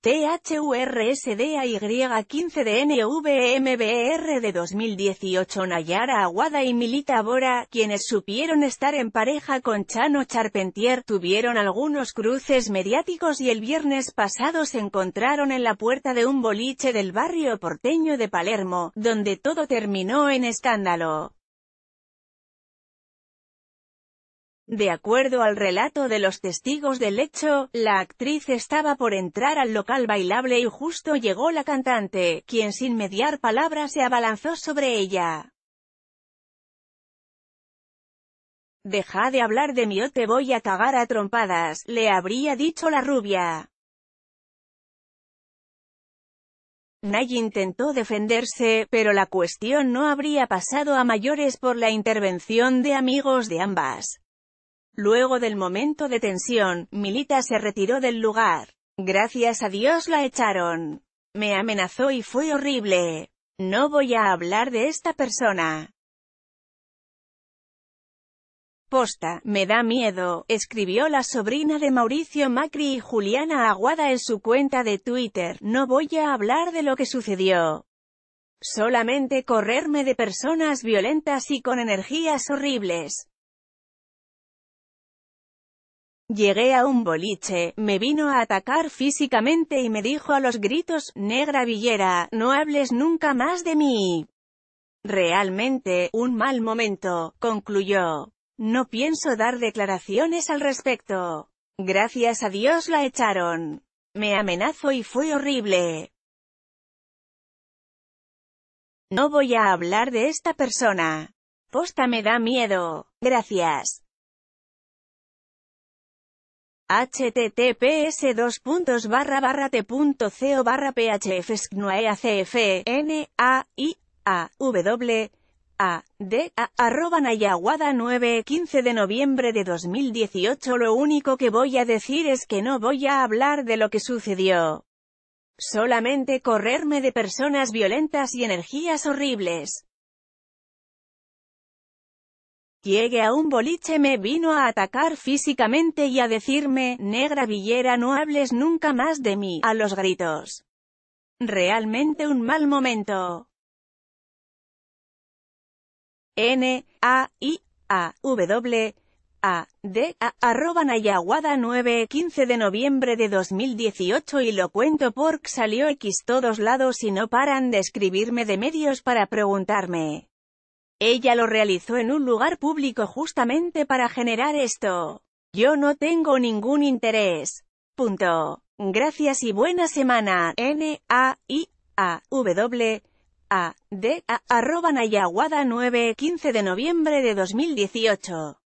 THURSDAY 15 de e e de 2018 Nayara Aguada y Milita Bora, quienes supieron estar en pareja con Chano Charpentier, tuvieron algunos cruces mediáticos y el viernes pasado se encontraron en la puerta de un boliche del barrio porteño de Palermo, donde todo terminó en escándalo. De acuerdo al relato de los testigos del hecho, la actriz estaba por entrar al local bailable y justo llegó la cantante, quien sin mediar palabra se abalanzó sobre ella. Deja de hablar de mí o te voy a cagar a trompadas, le habría dicho la rubia. Nay intentó defenderse, pero la cuestión no habría pasado a mayores por la intervención de amigos de ambas. Luego del momento de tensión, Milita se retiró del lugar. Gracias a Dios la echaron. Me amenazó y fue horrible. No voy a hablar de esta persona. Posta, me da miedo, escribió la sobrina de Mauricio Macri y Juliana Aguada en su cuenta de Twitter. No voy a hablar de lo que sucedió. Solamente correrme de personas violentas y con energías horribles. Llegué a un boliche, me vino a atacar físicamente y me dijo a los gritos, negra villera, no hables nunca más de mí. Realmente, un mal momento, concluyó. No pienso dar declaraciones al respecto. Gracias a Dios la echaron. Me amenazó y fue horrible. No voy a hablar de esta persona. Posta me da miedo. Gracias https dos puntos barra t.co barra a a a arroba 9 15 de noviembre de 2018 lo único que voy a decir es que no voy a hablar de lo que sucedió. Solamente correrme de personas violentas y energías horribles. Llegué a un boliche me vino a atacar físicamente y a decirme, negra villera no hables nunca más de mí, a los gritos. Realmente un mal momento. N, A, I, A, W, a, D, a, arroba Nayaguada 9, 15 de noviembre de 2018 y lo cuento porque salió X todos lados y no paran de escribirme de medios para preguntarme. Ella lo realizó en un lugar público justamente para generar esto. Yo no tengo ningún interés. Punto. Gracias y buena semana. N A I A W A D A arroba Nayaguada 9 15 de noviembre de 2018.